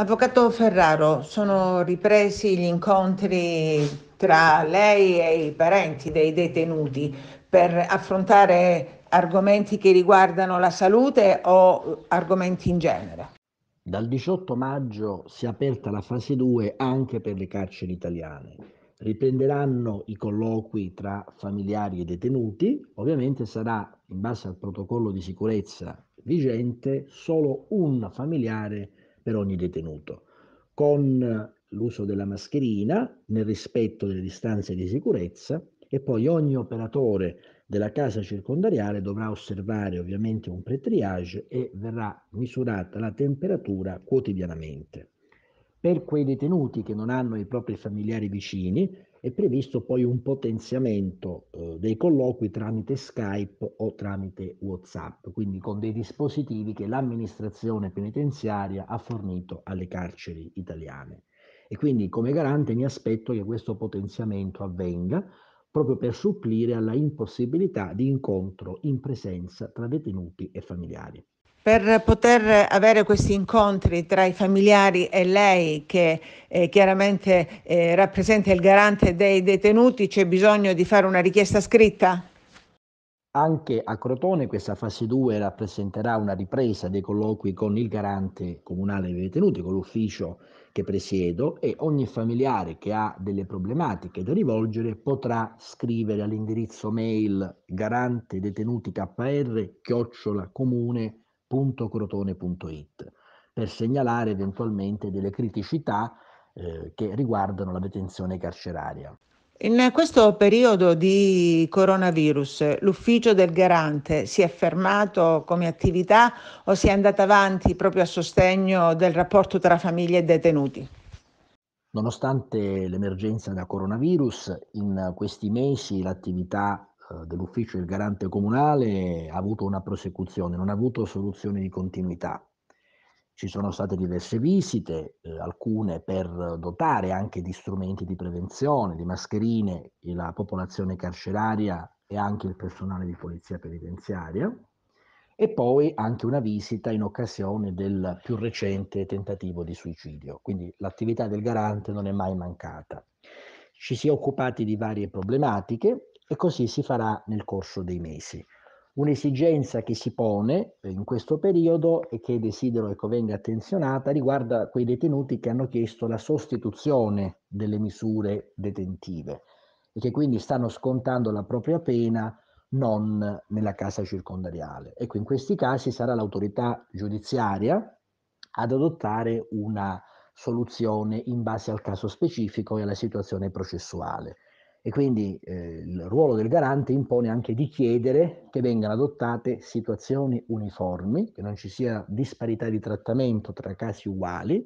Avvocato Ferraro, sono ripresi gli incontri tra lei e i parenti dei detenuti per affrontare argomenti che riguardano la salute o argomenti in genere? Dal 18 maggio si è aperta la fase 2 anche per le carceri italiane. Riprenderanno i colloqui tra familiari e detenuti, ovviamente sarà in base al protocollo di sicurezza vigente solo un familiare per ogni detenuto, con l'uso della mascherina nel rispetto delle distanze di sicurezza e poi ogni operatore della casa circondariale dovrà osservare ovviamente un pre-triage e verrà misurata la temperatura quotidianamente. Per quei detenuti che non hanno i propri familiari vicini è previsto poi un potenziamento eh, dei colloqui tramite Skype o tramite WhatsApp, quindi con dei dispositivi che l'amministrazione penitenziaria ha fornito alle carceri italiane. E quindi come garante mi aspetto che questo potenziamento avvenga proprio per supplire alla impossibilità di incontro in presenza tra detenuti e familiari. Per poter avere questi incontri tra i familiari e lei, che eh, chiaramente eh, rappresenta il garante dei detenuti, c'è bisogno di fare una richiesta scritta? Anche a Crotone questa fase 2 rappresenterà una ripresa dei colloqui con il garante comunale dei detenuti, con l'ufficio che presiedo e ogni familiare che ha delle problematiche da rivolgere potrà scrivere all'indirizzo mail garante detenuti kr chiocciola comune www.crotone.it per segnalare eventualmente delle criticità eh, che riguardano la detenzione carceraria. In questo periodo di coronavirus, l'ufficio del garante si è fermato come attività o si è andata avanti proprio a sostegno del rapporto tra famiglie e detenuti? Nonostante l'emergenza da coronavirus, in questi mesi l'attività eh, dell'ufficio del garante comunale ha avuto una prosecuzione, non ha avuto soluzioni di continuità. Ci sono state diverse visite, eh, alcune per dotare anche di strumenti di prevenzione, di mascherine, la popolazione carceraria e anche il personale di polizia penitenziaria, e poi anche una visita in occasione del più recente tentativo di suicidio. Quindi l'attività del garante non è mai mancata. Ci si è occupati di varie problematiche, e così si farà nel corso dei mesi. Un'esigenza che si pone in questo periodo e che desidero ecco, venga attenzionata riguarda quei detenuti che hanno chiesto la sostituzione delle misure detentive e che quindi stanno scontando la propria pena non nella casa circondariale. Ecco, in questi casi sarà l'autorità giudiziaria ad adottare una soluzione in base al caso specifico e alla situazione processuale e quindi eh, il ruolo del garante impone anche di chiedere che vengano adottate situazioni uniformi, che non ci sia disparità di trattamento tra casi uguali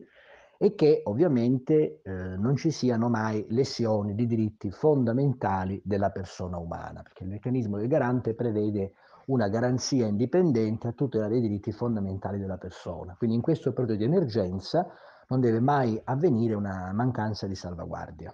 e che ovviamente eh, non ci siano mai lesioni di diritti fondamentali della persona umana, perché il meccanismo del garante prevede una garanzia indipendente a tutela dei diritti fondamentali della persona. Quindi in questo periodo di emergenza non deve mai avvenire una mancanza di salvaguardia.